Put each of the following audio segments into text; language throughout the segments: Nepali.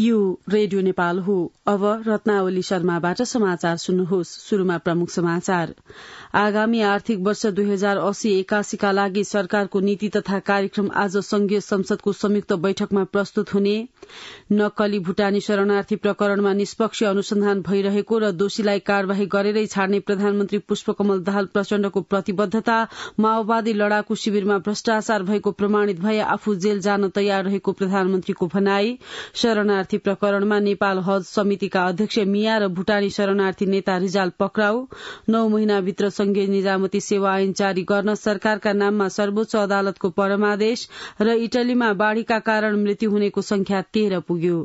यो रेडियो नेपाल हो अब रत्नावली शर्माबाट समाचार सुन्नुहोस् शुरूमा प्रमुख समाचार आगामी आर्थिक वर्ष दुई हजार अस्सी एकासीका लागि सरकारको नीति तथा कार्यक्रम आज संघीय संसदको संयुक्त बैठकमा प्रस्तुत हुने नक्कली भूटानी शरणार्थी प्रकरणमा निष्पक्ष अनुसन्धान भइरहेको र दोषीलाई कार्यवाही गरेरै छाड्ने प्रधानमन्त्री पुष्पकमल दाहाल प्रचण्डको प्रतिबद्धता माओवादी लड़ाकू शिविरमा भ्रष्टाचार भएको प्रमाणित भए आफू जेल जान तयार रहेको प्रधानमन्त्रीको भनाई शरणार्थी शरणार्थी प्रकरणमा नेपाल हज समितिका अध्यक्ष मिया र भूटानी शरणार्थी नेता रिजाल पक्राउ नौ महिनाभित्र संघीय निजामती सेवा ऐन जारी गर्न सरकारका नाममा सर्वोच्च अदालतको परमादेश र इटलीमा बाढ़ीका कारण मृत्यु हुनेको संख्या तेह्र पुग्यो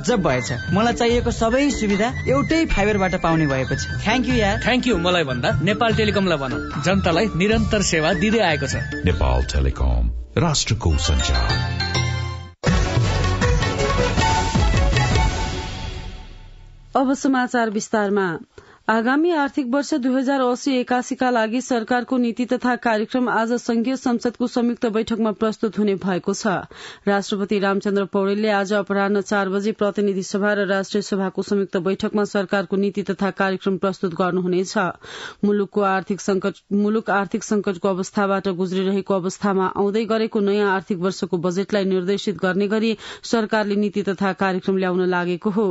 गजब भएछ मलाई चाहिएको सबै सुविधा एउटै फाइबरबाट पाउने भएको छ थ्याङ्क यू यार थ्याङ्क यू मलाई भन्दा नेपाल टेलिकमलाई भन जनतालाई निरन्तर सेवा दिँदै आएको छ नेपाल टेलिकम राष्ट्रको संचार अब समाचार विस्तारमा आगामी आर्थिक वर्ष दुई हजार असी एकासीका लागि सरकारको नीति तथा कार्यक्रम आज संघीय संसदको संयुक्त बैठकमा प्रस्तुत हुने भएको छ राष्ट्रपति रामचन्द्र पौडेलले आज अपरान्ह चार बजे प्रतिनिधि सभा र राष्ट्रिय सभाको संयुक्त बैठकमा सरकारको नीति तथा कार्यक्रम प्रस्तुत गर्नुहुनेछ मुलुक आर्थिक संकटको अवस्थाबाट गुज्रिरहेको अवस्थामा आउँदै गरेको नयाँ आर्थिक वर्षको बजेटलाई निर्देशित गर्ने गरी सरकारले नीति तथा कार्यक्रम ल्याउन लागेको हो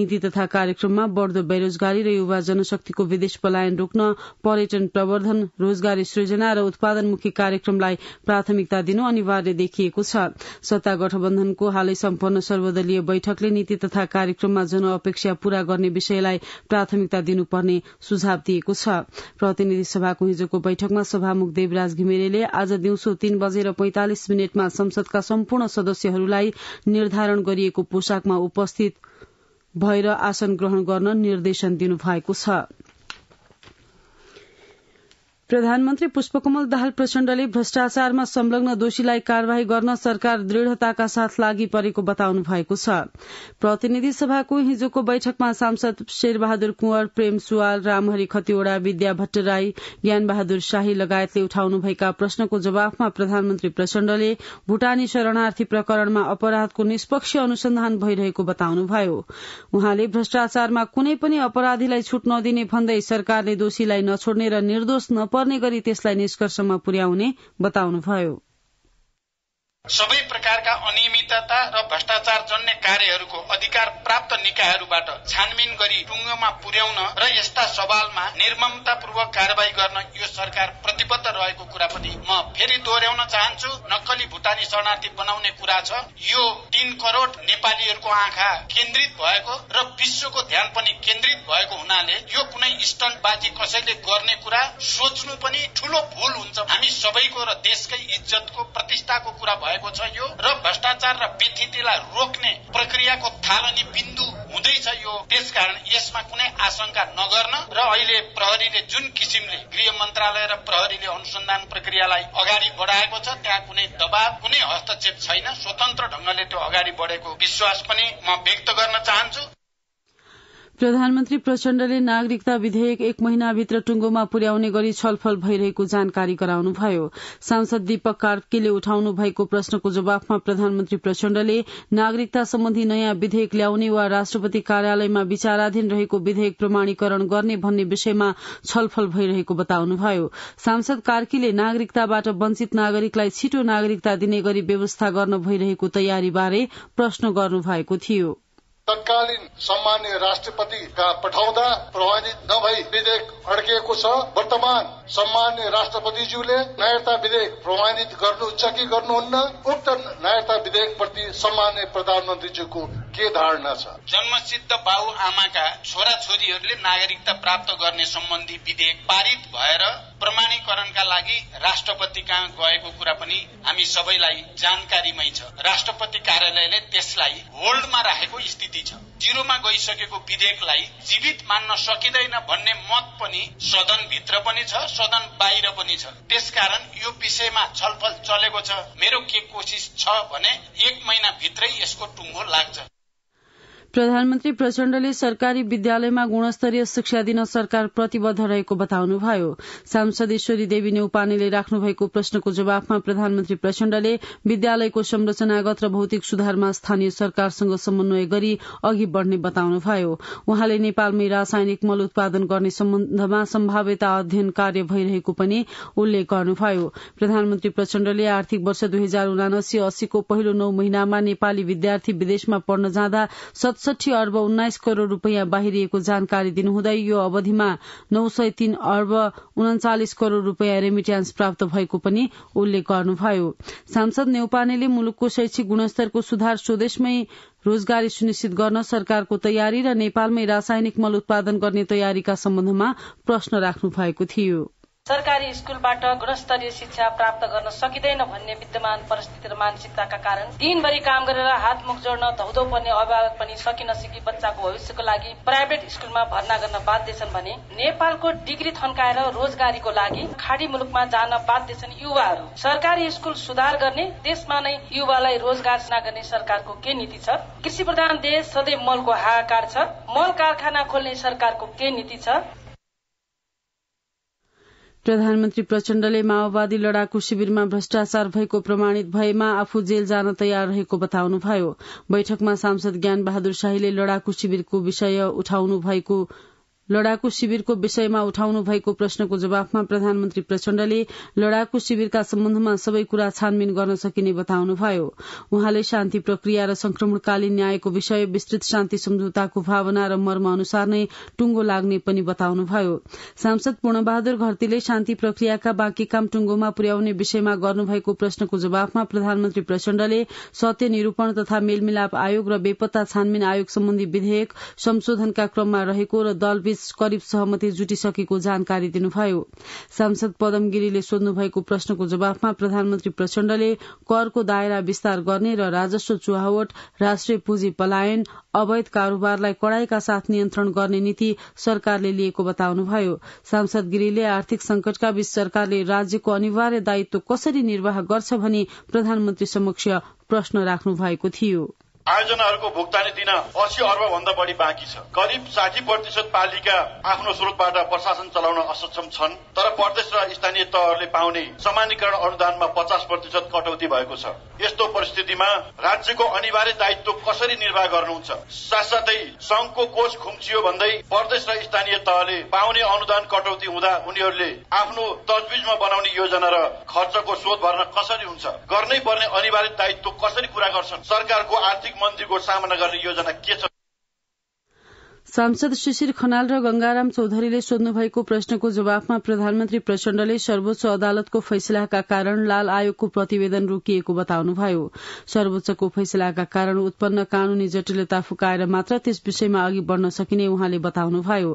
नीति तथा कार्यक्रममा बढ़दो बेरोजगारी र युवा जनशक्तिको विदेश पलायन रोक्न पर्यटन प्रवर्धन रोजगारी सृजना र उत्पादनमुखी कार्यक्रमलाई प्राथमिकता दिनु अनिवार्य देखिएको छ सत्ता गठबन्धनको हालै सम्पन्न सर्वदलीय बैठकले नीति तथा कार्यक्रममा जनअपेक्षा पूरा गर्ने विषयलाई प्राथमिकता दिनुपर्ने सुझाव दिएको छ प्रतिनिधि सभाको हिजोको बैठकमा सभामुख देवराज घिमिरेले आज दिउँसो तीन बजेर पैंतालिस मिनटमा संसदका सम्पूर्ण सदस्यहरूलाई निर्धारण गरिएको पोसाकमा उपस्थित भएर आसन ग्रहण गर्न निर्देशन दिनुभएको छ प्रधानमन्त्री पुष्पकमल दाहाल प्रचण्डले भ्रष्टाचारमा संलग्न दोषीलाई कार्यवाही गर्न सरकार दृढ़ताका साथ लागि परेको बताउनु भएको छ प्रतिनिधि सभाको हिजोको बैठकमा सांसद शेरबहादुर कुंवर प्रेम सुवाल रामहरि खतिवड़ा विद्या भट्टराई ज्ञान बहादुर शाही लगायतले उठाउनुभएका प्रश्नको जवाफमा प्रधानमन्त्री प्रचण्डले भूटानी शरणार्थी प्रकरणमा अपराधको निष्पक्ष अनुसन्धान भइरहेको बताउनुभयो उहाँले भ्रष्टाचारमा कुनै पनि अपराधीलाई छूट नदिने भन्दै सरकारले दोषीलाई नछोड्ने र निर्दोष पर्ने गरी त्यसलाई निष्कर्षमा पुर्याउने बताउनुभयो सबै प्रकारका अनियमितता र भ्रष्टाचार जन्य कार्यहरूको अधिकार प्राप्त निकायहरूबाट छानबिन गरी टुङ्गोमा पुर्याउन र यस्ता सवालमा निर्ममतापूर्वक कार्यवाही गर्न यो सरकार प्रतिबद्ध रहेको कुरा पनि म फेरि दोहोर्याउन चाहन्छु नक्कली भुटानी शरणार्थी बनाउने कुरा छ यो तीन करोड़ नेपालीहरूको आँखा केन्द्रित भएको र विश्वको ध्यान पनि केन्द्रित भएको हुनाले यो कुनै स्टन्ट बाजी कसैले गर्ने कुरा सोच्नु पनि ठूलो भूल हुन्छ हामी सबैको र देशकै इज्जतको प्रतिष्ठाको कुरा भयो भएको छ यो र भ्रष्टाचार र विथितिलाई रोक्ने प्रक्रियाको थालनी बिन्दु हुँदैछ यो त्यसकारण यसमा कुनै आशंका नगर्न र अहिले प्रहरीले जुन किसिमले गृह मन्त्रालय र प्रहरीले अनुसन्धान प्रक्रियालाई अगाडि बढाएको छ त्यहाँ कुनै दबाव कुनै हस्तक्षेप छैन स्वतन्त्र ढंगले त्यो अगाडि बढेको विश्वास पनि म व्यक्त गर्न चाहन्छु प्रधानमन्त्री प्रचण्डले नागरिकता विधेयक एक महिनाभित्र टुंगोमा पुर्याउने गरी छलफल भइरहेको जानकारी गराउनुभयो सांसद दीपक कार्कीले उठाउनु भएको प्रश्नको जवाफमा प्रधानमन्त्री प्रचण्डले नागरिकता सम्बन्धी नयाँ विधेयक ल्याउने वा राष्ट्रपति कार्यालयमा विचाराधीन रहेको विधेयक प्रमाणीकरण गर्ने भन्ने विषयमा छलफल भइरहेको बताउनुभयो सांसद कार्कीले नागरिकताबाट वञ्चित नागरिकलाई छिटो नागरिकता दिने गरी व्यवस्था गर्न भइरहेको तयारीबारे प्रश्न गर्नुभएको थियो तत्कालीन सम्मान्य राष्ट्रपति पठाउँदा प्रभावित नभई विधेयक अड्किएको छ वर्तमान सम्मान्य राष्ट्रपतिज्यूले नायरता विधेयक प्रमाणित गर्नुहुन्छ कि गर्नुहुन्न उक्त नायरता विधेयक प्रति सम्मान्य प्रधानमन्त्रीज्यूको के धारणा छ जन्मसिद्ध बाबु आमाका छोरा छोरीहरूले नागरिकता प्राप्त गर्ने सम्बन्धी विधेयक पारित भएर प्रमाणीकरणका लागि राष्ट्रपति कहाँ गएको कुरा पनि हामी सबैलाई जानकारीमै छ राष्ट्रपति कार्यालयले त्यसलाई होल्डमा राखेको स्थिति छ जिरोमा गइसकेको विधेयकलाई जीवित मान्न सकिँदैन भन्ने मत पनि सदनभित्र पनि छ सदन बाहिर पनि छ त्यसकारण यो विषयमा छलफल चलेको छ मेरो के कोसिस छ भने एक महिनाभित्रै यसको टुङ्गो लाग्छ प्रधानमन्त्री प्रचण्डले सरकारी विद्यालयमा गुणस्तरीय शिक्षा दिन सरकार प्रतिबद्ध रहेको बताउनुभयो सांसद ईश्वरी देवी नेउपानेले राख्नु भएको प्रश्नको जवाफमा प्रधानमन्त्री प्रचण्डले विद्यालयको संरचनागत र भौतिक सुधारमा स्थानीय सरकारसँग समन्वय गरी अघि बढ़ने बताउनुभयो उहाँले नेपालमै रासायनिक मल उत्पादन गर्ने सम्बन्धमा सम्भाव्यता अध्ययन कार्य भइरहेको पनि उल्लेख गर्नुभयो प्रधानमन्त्री प्रचण्डले आर्थिक वर्ष दुई हजार उनासी अस्सीको पहिलो नौ महिनामा नेपाली विद्यार्थी विदेशमा पढ्न जाँदा सातसठी अर्ब उन्नाइस करोड़ रूपियाँ बाहिरिएको जानकारी दिनुहुँदै यो अवधिमा नौ सय तीन अर्ब उन्चालिस करोड़ रूपियाँ रेमिट्यान्स प्राप्त भएको पनि उल्लेख गर्नुभयो सांसद नेउपानेले मुलुकको शैक्षिक गुणस्तरको सुधार स्वदेशमै रोजगारी सुनिश्चित गर्न सरकारको तयारी र नेपालमै रासायनिक मल उत्पादन गर्ने तयारीका सम्बन्धमा प्रश्न राख्नु भएको थियो सरकारी स्कूलबाट गुणस्तरीय शिक्षा प्राप्त गर्न सकिँदैन भन्ने विद्यमान परिस्थिति र मानसिकताका कारण दिनभरि काम गरेर हात मुख जोड्न धौधो पर्ने अभिभावक पनि सकि नसकी बच्चाको भविष्यको लागि प्राइभेट स्कूलमा भर्ना गर्न बाध्य छन् भने नेपालको डिग्री थन्काएर रोजगारीको लागि खाडी मुलुकमा जान बाध्य छन् युवाहरू सरकारी स्कूल सुधार गर्ने देशमा नै युवालाई रोजगार गर्ने सरकारको के नीति छ कृषि प्रधान देश सधैँ मलको हाहाकार छ मल कारखाना खोल्ने सरकारको के नीति छ प्रधानमन्त्री प्रचण्डले माओवादी लडाकु शिविरमा भ्रष्टाचार भएको प्रमाणित भएमा आफू जेल जान तयार रहेको बताउनुभयो बैठकमा सांसद ज्ञान बहादुर शाहीले लडाकु शिविरको विषय उठाउनु भएको लडाकु शिविरको विषयमा उठाउनु भएको प्रश्नको जवाफमा प्रधानमन्त्री प्रचण्डले लडाकु शिविरका सम्बन्धमा सबै कुरा छानबिन गर्न सकिने बताउनुभयो उहाँले शान्ति प्रक्रिया र संक्रमणकालीन न्यायको विषय विस्तृत शान्ति सम्झौताको भावना र मर्म अनुसार नै टुङ्गो लाग्ने पनि बताउनुभयो सांसद पूर्णबहादुर घरतीले शान्ति प्रक्रियाका बाँकी काम टुङ्गोमा पुर्याउने विषयमा गर्नुभएको प्रश्नको जवाफमा प्रधानमन्त्री प्रचण्डले सत्य निरूपण तथा मेलमिलाप आयोग र बेपत्ता छानबिन आयोग सम्बन्धी विधेयक संशोधनका क्रममा रहेको र दल बीच करिब सहमति जुटिसकेको जानकारी दिनुभयो सांसद पदम गिरीले सोध्नु भएको प्रश्नको जवाफमा प्रधानमन्त्री प्रचण्डले करको दायरा विस्तार गर्ने र राजस्व चुहावट राष्ट्रिय पुँजी पलायन अवैध कारोबारलाई कड़ाईका साथ नियन्त्रण गर्ने नीति सरकारले लिएको बताउनुभयो सांसद गिरीले आर्थिक संकटका बीच सरकारले राज्यको अनिवार्य दायित्व कसरी निर्वाह गर्छ भनी प्रधानमन्त्री समक्ष प्रश्न राख्नु भएको थियो आयोजनाहरूको भुक्तानी दिन अस्सी अर्ब भन्दा बढी बाँकी छ करिब साठी प्रतिशत पालिका आफ्नो स्रोतबाट प्रशासन चलाउन असक्षम छन् तर प्रदेश र स्थानीय तहहरूले पाउने समानीकरण अनुदानमा पचास प्रतिशत कटौती भएको छ यस्तो परिस्थितिमा राज्यको अनिवार्य दायित्व कसरी निर्वाह गर्नुहुन्छ साथसाथै संघको कोष खुम्चियो भन्दै प्रदेश र स्थानीय तहले पाउने अनुदान कटौती हुँदा उनीहरूले आफ्नो तजबिजमा बनाउने योजना र खर्चको स्रोत भर्न कसरी हुन्छ गर्नै पर्ने अनिवार्य दायित्व कसरी पूरा गर्छन् सरकारको आर्थिक मन्त्रीको सामना गर्ने योजना के छ सांसद शिशिर खनाल र गंगाराम चौधरीले सोध्नु भएको प्रश्नको जवाफमा प्रधानमन्त्री प्रचण्डले सर्वोच्च अदालतको फैसलाका कारण लाल आयोगको प्रतिवेदन रोकिएको बताउनुभयो सर्वोच्चको फैसलाका कारण उत्पन्न कानूनी जटिलता फुकाएर मात्र त्यस विषयमा अघि बढ़न सकिने उहाँले बताउनुभयो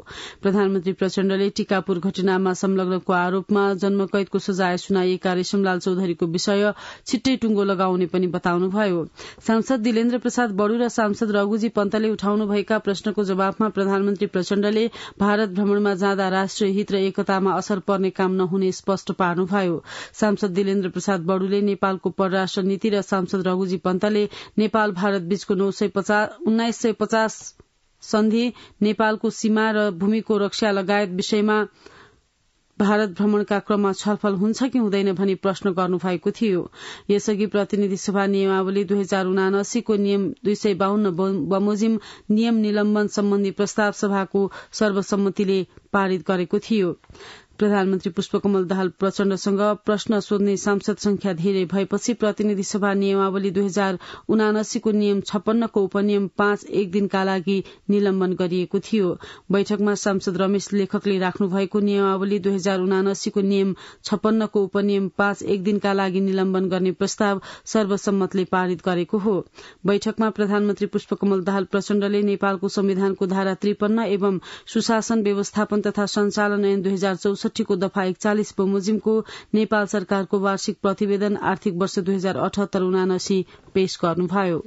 प्रधानमन्त्री प्रचण्डले टीकापुर घटनामा संलग्नको आरोपमा जन्मकैदको सजाय सुनाइएका रेशमलाल चौधरीको विषय छिट्टै टुङ्गो लगाउने पनि बताउनुभयो सांसद दिलेन्द्र प्रसाद बडु र सांसद रघुजी पन्तले उठाउनुभएका प्रश्नको जवाफमा बैठकमा प्रधानमन्त्री प्रचण्डले भारत भ्रमणमा जाँदा राष्ट्रिय हित र एकतामा असर पर्ने काम नहुने स्पष्ट पार्नुभयो सांसद दिलेन्द्र प्रसाद बडुले नेपालको परराष्ट्र नीति र सांसद रघुजी पन्तले नेपाल भारत बीचको उन्नाइस सय पचास सन्धि नेपालको सीमा र भूमिको रक्षा लगायत विषयमा भारत भ्रमणका क्रममा छलफल हुन्छ कि हुँदैन भनी प्रश्न गर्नु भएको थियो यसअघि प्रतिनिधि सभा नियमावली दुई हजार उनासीको नियम दुई सय बाहन्न बमोजिम नियम निलम्बन सम्बन्धी प्रस्ताव सभाको सर्वसम्मतिले पारित गरेको थियो प्रधानमन्त्री पुष्पकमल दाहाल प्रचण्डसँग प्रश्न सोध्ने सांसद संख्या धेरै भएपछि प्रतिनिधि सभा नियमावली दुई हजार उनासीको नियम छप्पन्नको उपनियम पाँच एक दिनका लागि निलम्बन गरिएको थियो बैठकमा सांसद रमेश लेखकले राख्नु भएको नियमावली दुई हजार उनासीको नियम छप्पन्नको उपनियम पाँच एक दिनका लागि निलम्बन गर्ने प्रस्ताव सर्वसम्मतले पारित गरेको हो बैठकमा प्रधानमन्त्री पुष्पकमल दाहाल प्रचण्डले नेपालको संविधानको धारा त्रिपन्न एवं सुशासन व्यवस्थापन तथा सञ्चालन ऐन दुई हजार पाँचसठीको दफा एकचालिस बमोजिमको नेपाल सरकारको वार्षिक प्रतिवेदन आर्थिक वर्ष दुई हजार अठहत्तर उनासी पेश गर्नुभयो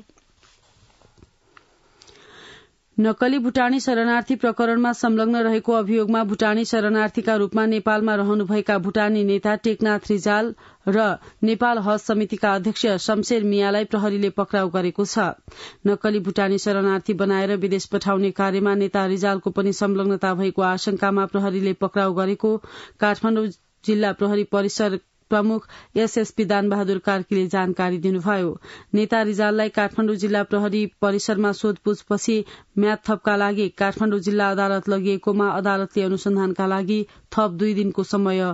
नक्कली भूटानी शरणार्थी प्रकरणमा संलग्न रहेको अभियोगमा भूटानी शरणार्थीका रूपमा नेपालमा रहनुभएका भूटानी नेता टेकनाथ रिजाल र नेपाल हज समितिका अध्यक्ष शमशेर मियालाई प्रहरीले पक्राउ गरेको छ नक्कली भूटानी शरणार्थी बनाएर विदेश पठाउने कार्यमा नेता रिजालको पनि संलग्नता भएको आशंकामा प्रहरीले पक्राउ गरेको काठमाण्डु जिल्ला प्रहरी परिसर प्रमुख एसएसपी दानबहादुर कार्कीले जानकारी दिनुभयो नेता रिजाललाई काठमाडौँ जिल्ला प्रहरी परिसरमा सोधपूछपछि म्याद थपका लागि काठमाडौँ जिल्ला अदालत लगिएकोमा अदालतले अनुसन्धानका लागि थप दुई दिनको समय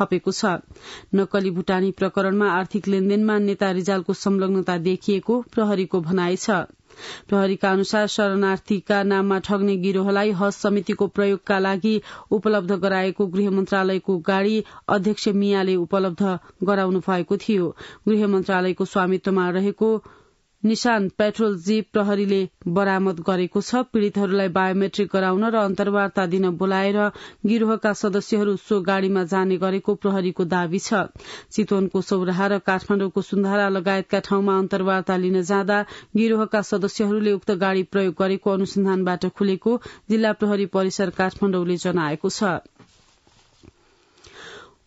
थपेको छ नक्कली भुटानी प्रकरणमा आर्थिक लेनदेनमा नेता रिजालको संलग्नता देखिएको प्रहरीको भनाई छ प्रहरीका अनुसार शरणार्थीका नाममा ठग्ने गिरोहलाई हज समितिको प्रयोगका लागि उपलब्ध गराएको गृह मन्त्रालयको गाड़ी अध्यक्ष मियाले उपलब्ध गराउनु भएको थियो गृह मन्त्रालयको स्वामित्वमा रहेको निशान पेट्रोल जीप प्रहरीले बरामद गरेको छ पीड़ितहरूलाई बायोमेट्रिक गराउन र अन्तर्वार्ता दिन बोलाएर गिरोहका सदस्यहरू सो गाड़ीमा जाने गरेको प्रहरीको दावी छ चितवनको सौराहा र काठमाण्डुको सुन्धारा लगायतका ठाउँमा अन्तर्वार्ता लिन जाँदा गिरोहका सदस्यहरूले उक्त गाड़ी प्रयोग गरेको अनुसन्धानबाट खुलेको जिल्ला प्रहरी परिसर काठमाण्डुले जनाएको छ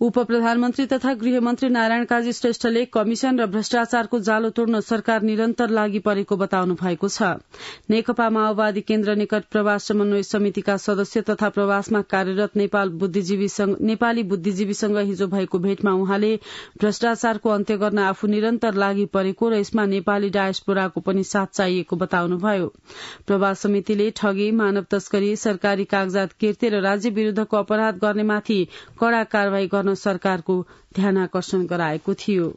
उप प्रधानमन्त्री तथा गृहमन्त्री नारायण काजी श्रेष्ठले कमिशन र भ्रष्टाचारको जालो तोड्न सरकार निरन्तर लागि परेको बताउनु भएको छ नेकपा माओवादी केन्द्र निकट प्रवास समन्वय समितिका सदस्य तथा प्रवासमा कार्यरत नेपाल बुद्धिजीवी नेपाली बुद्धिजीवीसँग हिजो भएको भेटमा उहाँले भ्रष्टाचारको अन्त्य गर्न आफू निरन्तर लागि परेको र यसमा नेपाली डायस्पोराको पनि साथ चाहिएको बताउनुभयो प्रवास समितिले ठगी मानव तस्करी सरकारी कागजात किर्ते र राज्य विरूद्धको अपराध गर्नेमाथि कड़ा कार्यवाही गर्न सरकारको आकर्षण गराएको थियो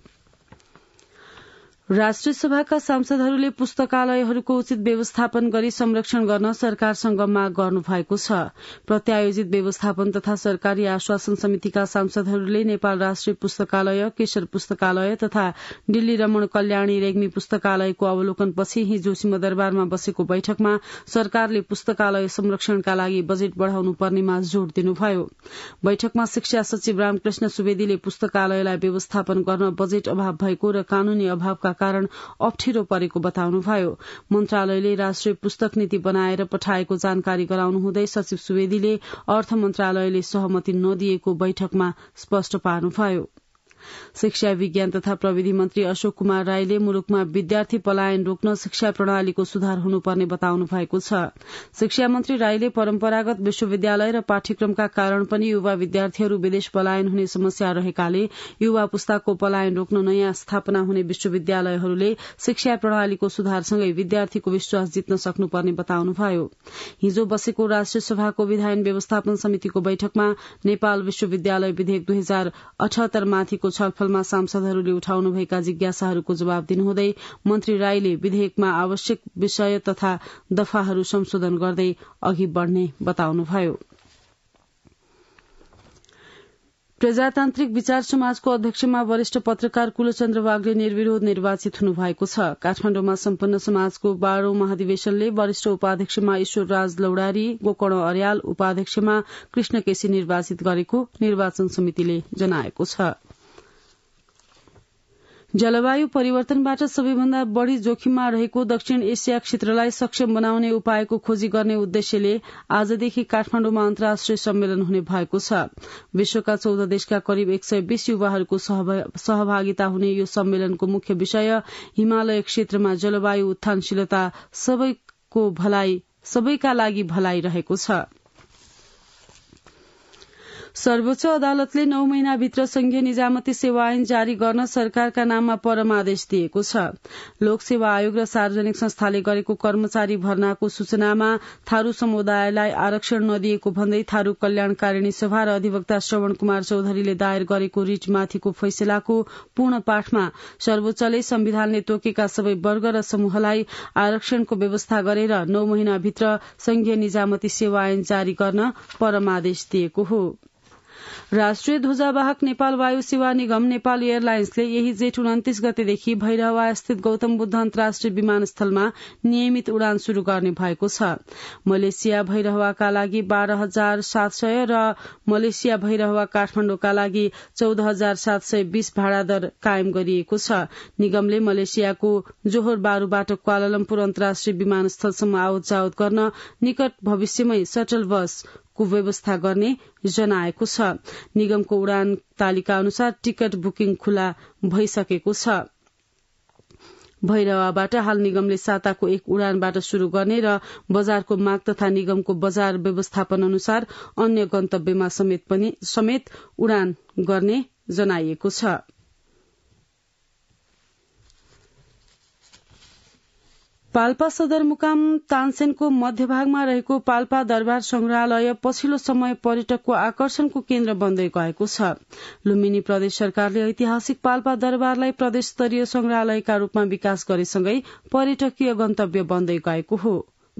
राष्ट्रिय सभाका सांसदहरूले पुस्तकालयहरूको उचित व्यवस्थापन गरी संरक्षण गर्न सरकारसँग माग गर्नु भएको छ प्रत्यायोजित व्यवस्थापन तथा सरकारी आश्वासन समितिका सांसदहरूले नेपाल राष्ट्रिय पुस्तकालय केशर पुस्तकालय तथा दिल्ली रमण कल्याणी रेग्मी पुस्तकालयको अवलोकनपछि हिजो सिंहदरबारमा बसेको बैठकमा सरकारले पुस्तकालय संरक्षणका लागि बजेट बढ़ाउनु पर्नेमा जोड़ दिनुभयो बैठकमा शिक्षा सचिव रामकृष्ण सुवेदीले पुस्तकालयलाई व्यवस्थापन गर्न बजेट अभाव भएको र कानूनी अभावका कारण अप्ठ्यारो परेको बताउनुभयो मन्त्रालयले राष्ट्रिय पुस्तक नीति बनाएर पठाएको जानकारी गराउनुहुँदै सचिव सुवेदीले अर्थ मन्त्रालयले सहमति नदिएको बैठकमा स्पष्ट पार्नुभयो शिक्षा विज्ञान तथा प्रविधि मन्त्री अशोक कुमार राईले मुलुकमा विद्यार्थी पलायन रोक्न शिक्षा प्रणालीको सुधार हुनुपर्ने बताउनु भएको छ शिक्षा मन्त्री राईले परम्परागत विश्वविद्यालय र पाठ्यक्रमका कारण पनि युवा विद्यार्थीहरू विदेश पलायन हुने समस्या रहेकाले युवा पुस्ताको पलायन रोक्न नयाँ स्थापना हुने विश्वविद्यालयहरूले शिक्षा प्रणालीको सुधारसँगै विद्यार्थीको विश्वास जित्न सक्नुपर्ने बताउनुभयो हिजो बसेको राष्ट्रिय सभाको विधायन व्यवस्थापन समितिको बैठकमा नेपाल विश्वविद्यालय विधेयक दुई हजार अठहत्तर माथिको छलफलमा सांसदहरूले उठाउनुभएका जिज्ञासाहरूको जवाब दिनुहुँदै मन्त्री राईले विधेयकमा आवश्यक विषय तथा दफाहरू संशोधन गर्दै अघि बढ़ने बताउनुभयो प्रजातान्त्रिक विचार समाजको अध्यक्षमा वरिष्ठ पत्रकार कुलचन्द्र वाग्ले निर्विरोध निर्वाचित हुनुभएको छ काठमाण्डुमा सम्पन्न समाजको बाह्रौं महाधिवेशनले वरिष्ठ उपाध्यक्षमा ईश्वरराज लौडारी गोकर्ण अर्याल उपाध्यक्षमा कृष्ण केसी निर्वाचित गरेको निर्वाचन समितिले जनाएको छ जलवायु परिवर्तनबाट सबैभन्दा बढ़ी जोखिममा रहेको दक्षिण एसिया क्षेत्रलाई सक्षम बनाउने उपायको खोजी गर्ने उद्देश्यले आजदेखि काठमाण्डुमा अन्तर्राष्ट्रिय सम्मेलन हुने भएको छ विश्वका चौध देशका करिब एक सय बीस युवाहरूको सहभागिता हुने यो सम्मेलनको मुख्य विषय हिमालय क्षेत्रमा जलवायु उत्थानशीलता सबैको भलाई सबैका लागि भलाइ रहेको छ सर्वोच्च अदालतले नौ महिनाभित्र संघीय निजामती सेवा ऐन जारी गर्न सरकारका नाममा परमादेश दिएको छ लोक सेवा आयोग र सार्वजनिक संस्थाले गरेको कर्मचारी भर्नाको सूचनामा थारू समुदायलाई आरक्षण नदिएको भन्दै थारू कल्याणकारिणी सभा र अधिवक्ता श्रवण कुमार चौधरीले दायर गरेको रिटमाथिको फैसलाको पूर्ण पाठमा सर्वोच्चले संविधानले तोकेका सबै वर्ग र समूहलाई आरक्षणको व्यवस्था गरेर नौ महिनाभित्र संघीय निजामती सेवा ऐन जारी गर्न परमादेश दिएको हो राष्ट्रिय ध्वजावाहक नेपाल वायु सेवा निगम नेपाल एयरलाइन्सले यही जेठ उन्तिस गतेदेखि स्थित गौतम बुद्ध अन्तर्राष्ट्रिय विमानस्थलमा नियमित उडान शुरू गर्ने भएको छ मलेसिया भैरहवाका लागि बाह्र हजार सात सय र मलेसिया भैरहवा काठमाण्डुका लागि चौध हजार सात सय बीस भाड़ा दर कायम गरिएको छ निगमले मलेसियाको जोहोर बारूबाट क्वालालम्पुर अन्तर्राष्ट्रिय विमानस्थलसम्म आवत जावत गर्न निकट भविष्यमै सटल बस को व्यवस्था गर्ने जनाएको छ निगमको उडान तालिका अनुसार टिकट बुकिङ खुला भइसकेको छ भैरवाबाट हाल निगमले साताको एक उडानबाट शुरू गर्ने र बजारको माग तथा निगमको बजार व्यवस्थापन अनुसार अन्य गन्तव्यमा समेत पनि समेत उडान गर्ने जनाइएको छ पाल्पा सदरमुकाम तानसेनको मध्यभागमा रहेको पाल्पा दरबार संग्रहालय पछिल्लो समय पर्यटकको आकर्षणको केन्द्र बन्दै गएको छ लुम्बिनी प्रदेश सरकारले ऐतिहासिक पाल्पा दरबारलाई प्रदेश स्तरीय संग्रहालयका रूपमा विकास गरेसँगै पर्यटकीय गन्तव्य बन्दै गएको हो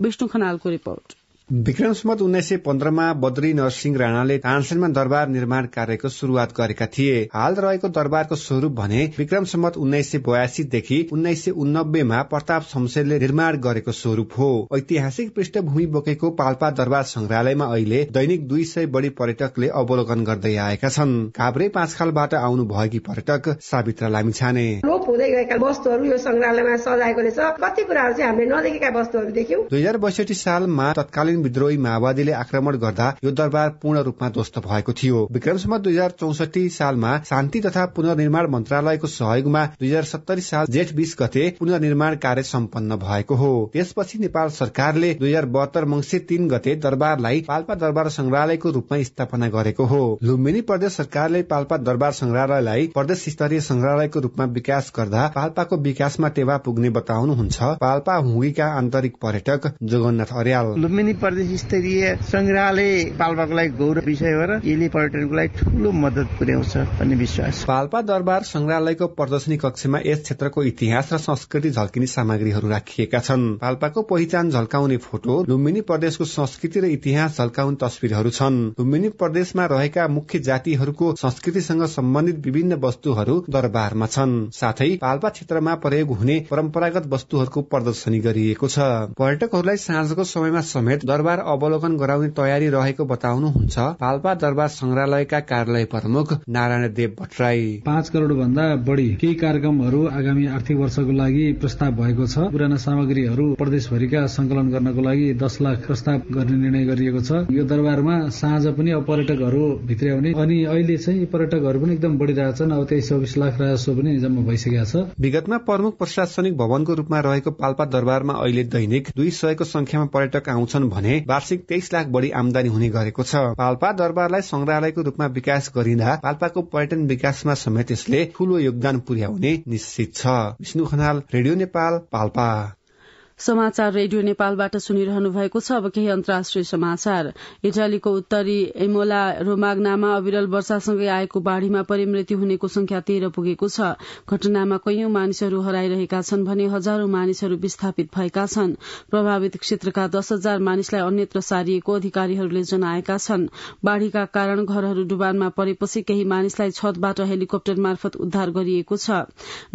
विष्णु रिपोर्ट विक्रम सुमत उन्नाइस सय पन्ध्रमा बद्री नरसिंह राणाले तानसेनमा दरबार निर्माण कार्यको शुरूआत गरेका थिए हाल रहेको दरबारको स्वरूप भने विक्रम सम्मत उन्नाइस सय बयासीदेखि उन्नाइस सय उन्नब्बेमा प्रताप शमशेरले निर्माण गरेको स्वरूप हो ऐतिहासिक पृष्ठभूमि बोकेको पाल्पा दरबार संग्रहालयमा अहिले दैनिक दुई सय बढ़ी पर्यटकले अवलोकन गर्दै आएका छन् काभ्रे पाँचखालबाट आउनु भएकी पर्यटक सावित्रा लामिछाने हुँदै गएका वस्तुहरू यो संग्रहालयमा सजाएकोले छ कति कुराहरू चाहिँ हामीले नदेखेका वस्तुहरू दुई हजार बैसठी सालमा तत्कालीन तत्कालीन विद्रोही माओवादीले आक्रमण गर्दा यो दरबार पूर्ण रूपमा ध्वस्त भएको थियो विक्रमसम्म दुई हजार चौसठी सालमा शान्ति तथा पुनर्निर्माण मन्त्रालयको सहयोगमा दुई हजार सत्तरी साल जेठ बीस गते पुनर्निर्माण कार्य सम्पन्न भएको हो त्यसपछि नेपाल सरकारले दुई हजार बहत्तर मंगसिर तीन गते दरबारलाई पाल्पा दरबार संग्रहालयको रूपमा स्थापना गरेको हो लुम्बिनी प्रदेश सरकारले पाल्पा दरबार संग्रहालयलाई प्रदेश स्तरीय संग्रहालयको रूपमा विकास गर्दा पाल्पाको विकासमा टेवा पुग्ने बताउनुहुन्छ पाल्पा हुगीका आन्तरिक पर्यटक जगन्नाथ अर्याल लुम्बिनी प्रदेश स्तरीय संग्रहालय पाल्पाको लागि गौरव विषय हो र यसले पर्यटनको लागि ठूलो मदत पुर्याउँछ भन्ने विश्वास पाल्पा दरबार संग्रहालयको प्रदर्शनी कक्षमा यस क्षेत्रको इतिहास र संस्कृति झल्किने सामग्रीहरू राखिएका छन् पाल्पाको पहिचान झल्काउने फोटो लुम्बिनी प्रदेशको संस्कृति र इतिहास झल्काउने तस्विरहरू छन् लुम्बिनी प्रदेशमा रहेका मुख्य जातिहरूको संस्कृतिसँग सम्बन्धित विभिन्न वस्तुहरू दरबारमा छन् साथै पाल्पा क्षेत्रमा प्रयोग हुने परम्परागत वस्तुहरूको प्रदर्शनी गरिएको छ पर्यटकहरूलाई साँझको समयमा समेत दरबार अवलोकन गराउने तयारी रहेको बताउनुहुन्छ पाल्पा दरबार संग्रहालयका कार्यालय प्रमुख नारायण देव भट्टराई पाँच करोड़ भन्दा बढी केही कार्यक्रमहरू आगामी आर्थिक वर्षको लागि प्रस्ताव भएको छ पुराना सामग्रीहरू प्रदेशभरिका संकलन गर्नको लागि दस लाख प्रस्ताव गर्ने निर्णय गरिएको छ यो दरबारमा साँझ पनि अब पर्यटकहरू भित्र आउने अनि अहिले चाहिँ पर्यटकहरू पनि एकदम बढिरहेछन् अब तेइस चौबिस लाख राजस्व पनि जम्मा भइसकेको छ विगतमा प्रमुख प्रशासनिक भवनको रूपमा रहेको पाल्पा दरबारमा अहिले दैनिक दुई सयको संख्यामा पर्यटक आउँछन् भने वार्षिक तेइस लाख बढ़ी आमदानी हुने गरेको छ पाल्पा दरबारलाई संग्रहालयको रूपमा विकास गरिँदा पाल्पाको पर्यटन विकासमा समेत यसले ठूलो योगदान पुर्याउने निश्चित छ विष्णु खनाल रेडियो नेपाल पाल्पा समाचार रेडियो नेपालबाट सुनिरहनु भएको छ अब केही अन्तर्राष्ट्रिय समाचार इटालीको उत्तरी एमोला रोमाग्नामा अविरल वर्षासँगै आएको बाढ़ीमा परिमृत्यु हुनेको संख्या तेह्र पुगेको छ घटनामा कैयौं मानिसहरू हराइरहेका छन् भने हजारौं मानिसहरू विस्थापित भएका छन् प्रभावित क्षेत्रका दश हजार मानिसलाई अन्यत्र सारिएको अधिकारीहरूले जनाएका छन् बाढ़ीका कारण घरहरू डुबानमा परेपछि केही मानिसलाई छतबाट हेलिकप्टर मार्फत उद्धार गरिएको छ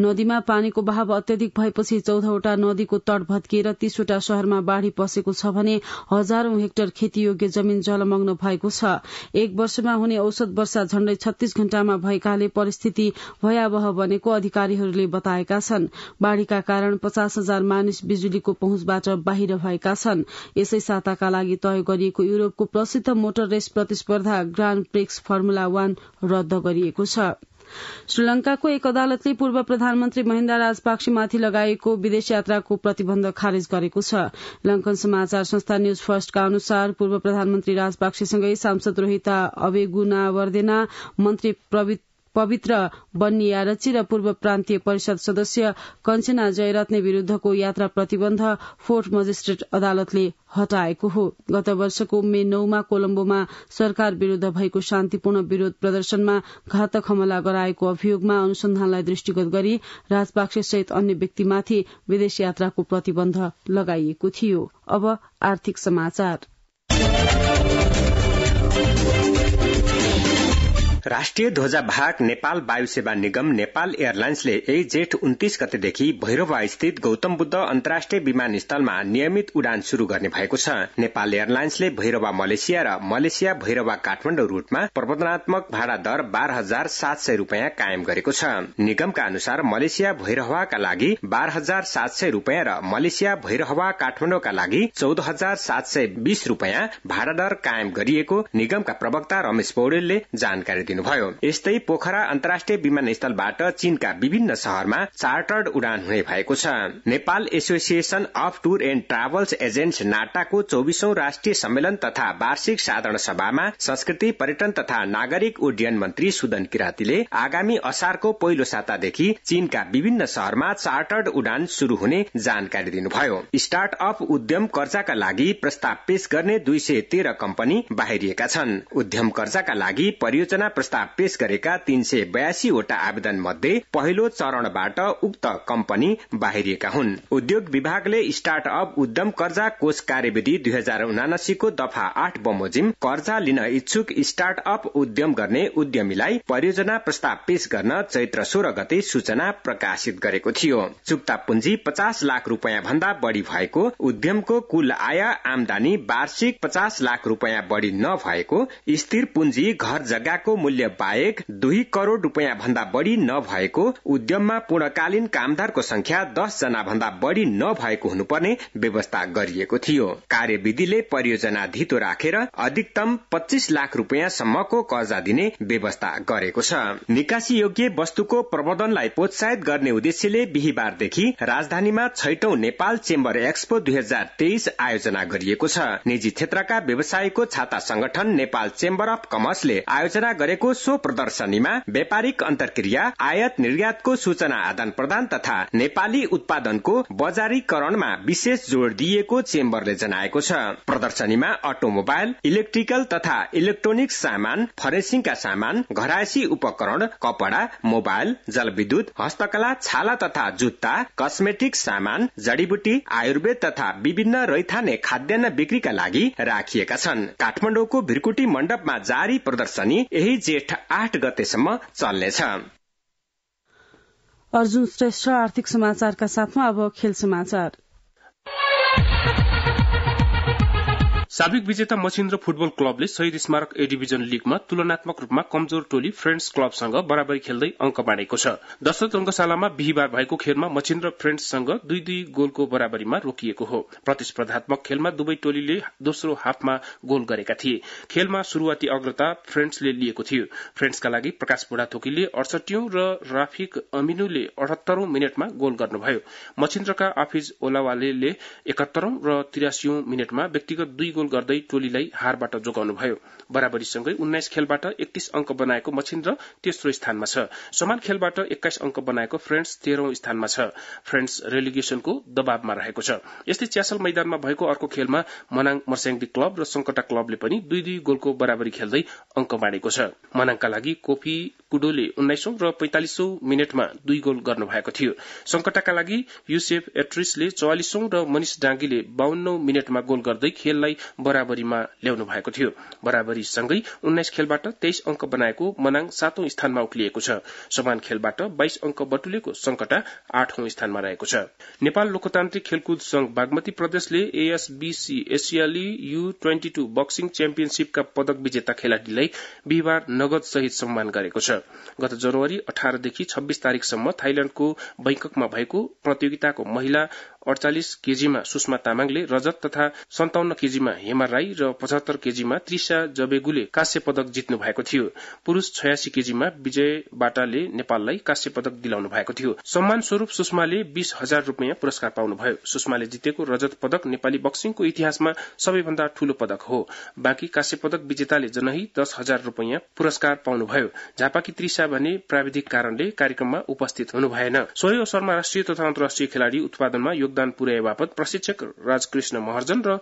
नदीमा पानीको बहाव अत्यधिक भएपछि चौधवटा नदीको तट ठोकिएर तीसवटा शहरमा बाढ़ी पसेको छ भने हजारौं हेक्टर खेतीयोग्य जमीन जलमग्न भएको छ एक वर्षमा हुने औसत वर्षा झण्डै छत्तीस घण्टामा भएकाले परिस्थिति भयावह बनेको अधिकारीहरूले बताएका छन् बाढ़ीका कारण पचास हजार मानिस बिजुलीको पहुँचबाट बाहिर भएका छन् यसै साताका लागि तय गरिएको युरोपको प्रसिद्ध मोटर रेस प्रतिस्पर्धा ग्राण्ड प्रिक्स फर्मुला वान रद्द गरिएको छ श्रीलंकाको एक अदालतले पूर्व प्रधानमन्त्री महिन्दा राजपाक्सेमाथि लगाएको विदेश यात्राको प्रतिबन्ध खारेज गरेको छ लंकन समाचार संस्था न्यूज फर्स्टका अनुसार पूर्व प्रधानमन्त्री राजपाक्सेसँगै सांसद रोहिता अवेगुनावर्देना मन्त्री प्रवित पवित्र बन्निया र पूर्व प्रान्तीय परिषद सदस्य कञ्चना जयरत्ने विरूद्धको यात्रा प्रतिबन्ध फोर्ट मजिस्ट्रेट अदालतले हटाएको हो गत वर्षको मे नौमा कोलम्बोमा सरकार विरूद्ध भएको शान्तिपूर्ण विरोध प्रदर्शनमा घातक हमला गराएको अभियोगमा अनुसन्धानलाई दृष्टिगत गरी राजपाक्से सहित अन्य व्यक्तिमाथि विदेश यात्राको प्रतिबन्ध लगाइएको थियो अब आर्थिक समाचार राष्ट्रिय ध्वजा भाग नेपाल वायु सेवा निगम नेपाल एयरलाइन्सले यही जेठ उन्तिस गतेदेखि भैरवा स्थित गौतम बुद्ध अन्तर्राष्ट्रिय विमानस्थलमा नियमित उडान शुरू गर्ने भएको छ नेपाल एयरलाइन्सले भैरवा मलेसिया र मलेसिया भैरवा काठमाडौँ रूटमा प्रबन्धनात्मक भाड़ा दर बाह्र हजार सात सय रूपियाँ कायम गरेको छ निगमका अनुसार मलेसिया भैरहवाका लागि बाह्र हजार सात सय रूपियाँ र मलेसिया भैरहवा काठमाण्डुका लागि चौध हजार सात सय बीस रूपियाँ भाड़ा दर कायम गरिएको निगमका प्रवक्ता रमेश पौडेलले जानकारी दिनुभयो यस्तै पोखरा अन्तर्राष्ट्रिय विमानस्थलबाट चीनका विभिन्न शहरमा चार्टर्ड उडान हुने भएको छ Nepal association of tour and travels agents नाटाको चौविसौं राष्ट्रिय सम्मेलन तथा वार्षिक साधारण सभामा संस्कृति पर्यटन तथा नागरिक उड्डयन मन्त्री सुदन किरातीले आगामी असारको पहिलो सातादेखि चीनका विभिन्न शहरमा चार्टर्ड उडान शुरू हुने जानकारी दिनुभयो स्टार्ट अप उद्यम कर्जाका लागि प्रस्ताव पेश गर्ने दुई सय तेह्र कम्पनी बाहिरिएका छन् उद्यम कर्जाका लागि परियोजना प्रस्ताव पेश गरेका तीन सय बयासीवटा आवेदन मध्ये पहिलो चरणबाट उक्त कम्पनी बाहिरिएका हुन् उद्योग विभागले स्टार्ट अप उद्यम कर्जा कोष कार्यविधि दुई हजार उनासीको दफा आठ बमोजिम कर्जा लिन इच्छुक स्टार्ट अप उद्यम गर्ने उद्यमीलाई परियोजना प्रस्ताव पेश गर्न चैत्र सोह्र गते सूचना प्रकाशित गरेको थियो चुक्ता पुँजी पचास लाख रूपियाँ भन्दा बढ़ी भएको उद्यमको कुल आय आमदानी वार्षिक पचास लाख रूपियाँ बढ़ी नभएको स्थिर पुँजी घर जग्गाको मूल्य मूल्य बाहेक दुई करोड़ रूपियाँ भन्दा बढ़ी नभएको उद्यममा पूर्णकालीन कामदारको संख्या दस जना भन्दा बढ़ी नभएको हुनुपर्ने व्यवस्था गरिएको थियो कार्यविधिले परियोजना धितो राखेर अधिकतम पच्चीस लाख रूपियाँसम्मको कर्जा दिने व्यवस्था गरेको छ निकासी योग्य वस्तुको प्रबन्धनलाई प्रोत्साहित गर्ने उद्देश्यले बिहिबारदेखि राजधानीमा छैटौं नेपाल चेम्बर एक्सपो दुई हजार तेइस आयोजना गरिएको छ निजी क्षेत्रका व्यवसायीको छाता संगठन नेपाल चेम्बर अफ कमर्सले आयोजना गरेको भएको सो प्रदर्शनीमा व्यापारिक अन्तर्क्रिया आयात निर्यातको सूचना आदान प्रदान तथा नेपाली उत्पादनको बजारीकरणमा विशेष जोड़ दिएको चेम्बरले जनाएको छ प्रदर्शनीमा अटोमोबाइल इलेक्ट्रिकल तथा इलेक्ट्रोनिक सामान फरेसिङका सामान घरायसी उपकरण कपड़ा मोबाइल जलविद्युत हस्तकला छाला तथा जुत्ता कस्मेटिक सामान जडीबुटी आयुर्वेद तथा विभिन्न रैथाने खाद्यान्न बिक्रीका लागि राखिएका छन् काठमाडौँको भिरकुटी मण्डपमा जारी प्रदर्शनी यही जेठ आठ गतेसम्म चल्नेछ अर्जुन श्रेष्ठ आर्थिक समाचारका साथमा अब खेल समाचार साबिक विजेता मछिन्द्र फुटबल क्लबले शहीद स्मारक ए डिभिजन लीगमा तुलनात्मक रूपमा कमजोर टोली फ्रेण्डस क्लबसँग बराबरी खेल्दै अंक बाँडेको छ दशरथ अंकशालामा बिहिबार भएको खेलमा मछिन्द्र फ्रेण्डसँग दुई दुई गोलको बराबरीमा रोकिएको हो प्रतिस्पर्धात्मक खेलमा दुवै टोलीले दोस्रो हाफमा गोल गरेका थिए खेलमा शुरूआती अग्रता फ्रेण्डसले लिएको थियो फ्रेण्डसका लागि प्रकाश बुढाथोकीले अडसठीऔं र राफिक अमिनुले अठहत्तरौं मिनटमा गोल गर्नुभयो मछिन्द्रका आफिज ओलावाले एकात्तरौं र तिरासीौं मिनटमा व्यक्तिगत दुई गोल गोल गर्दै टोलीलाई हारबाट जोगाउनुभयो बराबरीसँगै उन्नाइस खेलबाट एकतीस अंक बनाएको मछिन्द्र तेस्रो स्थानमा छ समान खेलबाट एक्काइस अंक बनाएको फ्रेन्ड्स तेह्रौं स्थानमा छ फ्रेन्ड्स रेलिगेशनको दबावमा रहेको छ यस्तै च्यासल मैदानमा भएको अर्को खेलमा मनाङ मर्स्याङदी क्लब र संकटा क्लबले पनि दुई दुई गोलको बराबरी खेल्दै अंक बाँडेको छ मनाङका लागि कोफी कुडोले उन्नाइसौं र पैंतालिसौं मिनटमा दुई गोल गर्नु भएको थियो संकटका लागि युसेफ एट्रिसले चौवालिसौं र मनिष डाङ्गीले बाहन्नौ मिनटमा गोल गर्दै खेललाई बराबरीमा ल्याउनु भएको थियो बराबरीसँगै उन्नाइस खेलबाट तेइस अंक बनाएको मनाङ सातौं स्थानमा उक्लिएको छ समान खेलबाट बाइस अंक बटुलेको संकटा आठौं स्थानमा रहेको छ नेपाल लोकतान्त्रिक खेलकुद संघ बागमती प्रदेशले एएसबीसी एसियाली यू ट्वेन्टी टू बक्सिङ च्याम्पियनशीपका पदक विजेता खेलाड़ीलाई बिहिबार नगद सहित सम्मान गरेको छ गत जनवरी अठारदेखि छब्बीस तारीकसम्म थाइल्याण्डको बैंककमा भएको प्रतियोगिताको महिला अडचालिस केजीमा सुषमा तामाङले रजत तथा सन्ताउन्न केजीमा हेमा राई र पचहत्तर केजीमा त्रिसा जबेगुले काश्य पदक जित्नु भएको थियो पुरूष छयासी केजीमा विजय बाटाले नेपाललाई काश्य पदक दिलाउनु भएको थियो सम्मान स्वरूप सुषमाले बीस हजार रूपियाँ पुरस्कार पाउनुभयो सुषमाले जितेको रजत पदक नेपाली बक्सिङको इतिहासमा सबैभन्दा ठूलो पदक हो बाँकी काश्य पदक विजेताले जनही दस हजार रूपियाँ पुरस्कार पाउनुभयो झापाकी त्रिसा भने प्राविधिक कारणले कार्यक्रममा उपस्थित हुनुभएन सोही अवसरमा राष्ट्रिय तथा अन्तर्राष्ट्रिय खेलाड़ी उत्पादनमा योगदान पुर्याए बापत प्रशिक्षक राजकृष्ण महर्जन र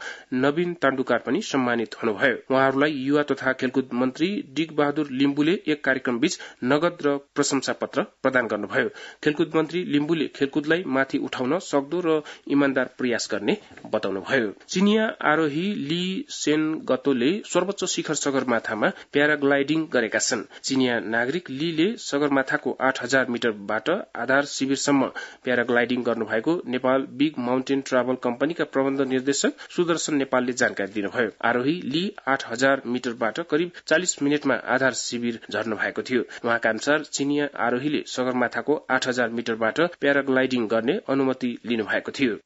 नवीन ताण्डुकार पनि सम्मानित हुनुभयो उहाँहरूलाई युवा तथा खेलकुद मन्त्री डिग बहादुर लिम्बुले एक कार्यक्रमबीच नगद र प्रशंसा पत्र प्रदान गर्नुभयो खेलकुद मन्त्री लिम्बुले खेलकुदलाई माथि उठाउन सक्दो र इमान्दार प्रयास गर्ने बताउनुभयो चिनिया आरोही ली सेन गतोले सर्वोच्च शिखर सगरमाथामा प्याराग्लाइडिङ गरेका छन् चिनिया नागरिक नागरिक लीले सगरमाथाको आठ हजार मिटरबाट आधार शिविरसम्म प्याराग्लाइडिङ गर्नुभएको नेपाल बिग माउन्टेन ट्राभल कम्पनीका प्रबन्ध निर्देशक सुदर्शन नेपालले जानकारी दिनुभयो आरोही ली आठ हजार मिटरबाट करिब चालिस मिनटमा आधार शिविर झर्नु भएको थियो उहाँका अनुसार चिनिया आरोहीले सगरमाथाको आठ हजार मिटरबाट प्याराग्लाइडिङ गर्ने अनुमति लिनुभएको थियो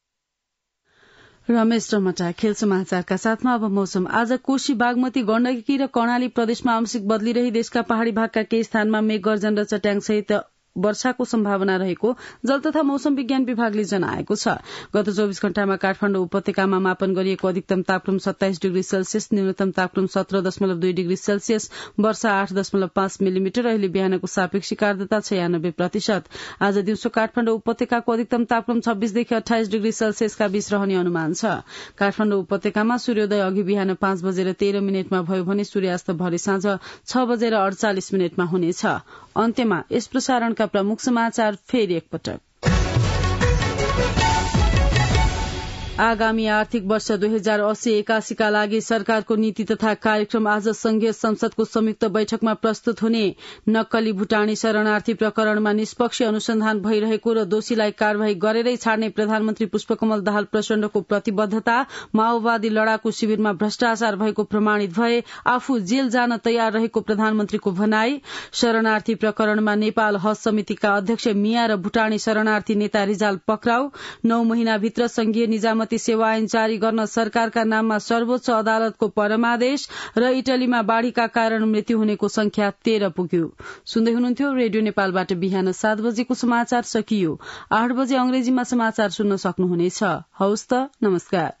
रमेश रमटा खेल समाचारका साथमा अब मौसम आज कोशी बागमती गण्डकी र कर्णाली प्रदेशमा आंशिक बदली रही देशका पहाड़ी भागका केही स्थानमा मेघ गर्जन र सहित वर्षाको सम्भावना रहेको जल तथा मौसम विज्ञान विभागले जनाएको छ गत चौविस घण्टामा काठमाण्ड उपत्यकामा मापन गरिएको अधिकतम तापक्रम सत्ताइस डिग्री सेल्सियस न्यूनतम तापक्रम सत्र दशमलव दुई डिग्री सेल्सियस वर्षा आठ दशमलव पाँच मिलिमिटर अहिले बिहानको सापेक्षिक आर्द्रता छयानब्बे प्रतिशत आज दिउँसो काठमाण्डु उपत्यकाको अधिकतम तापक्रम छब्बीसदेखि अठाइस डिग्री सेल्सियसका बीच रहने अनुमान छ काठमाण्डु उपत्यकामा सूर्योदय अघि बिहान पाँच बजेर तेह्र मिनटमा भयो भने सूर्यास्त भरे साँझ छ बजेर अडचालिस मिनटमा हुनेछ अन्त्यमा यस प्रसारणका प्रमुख समाचार फेरि एकपटक आगामी आर्थिक वर्ष दुई हजार अस्सी एकासीका लागि सरकारको नीति तथा कार्यक्रम आज संघीय संसदको संयुक्त बैठकमा प्रस्तुत हुने नक्कली भूटानी शरणार्थी प्रकरणमा निष्पक्ष अनुसन्धान भइरहेको र दोषीलाई कार्यवाही गरेरै छाड्ने प्रधानमन्त्री पुष्पकमल दाहाल प्रचण्डको प्रतिबद्धता माओवादी लड़ाकु शिविरमा भ्रष्टाचार भएको प्रमाणित भए आफू जेल जान तयार रहेको प्रधानमन्त्रीको भनाई शरणार्थी प्रकरणमा नेपाल हज समितिका अध्यक्ष मिया र भूटानी शरणार्थी नेता रिजाल पक्राउ नौ महिनाभित्र संघीय निजाम अनुमति सेवा ऐन जारी गर्न सरकारका नाममा सर्वोच्च अदालतको परमादेश र इटलीमा बाढ़ीका कारण मृत्यु हुनेको संख्या तेह्र पुग्यो सुन्दै हुनुहुन्थ्यो रेडियो नेपालबाट बिहान सात बजेको समाचार सकियो आठ बजे अंग्रेजीमा समाचार सुन्न सक्नुहुनेछ हौस त नमस्कार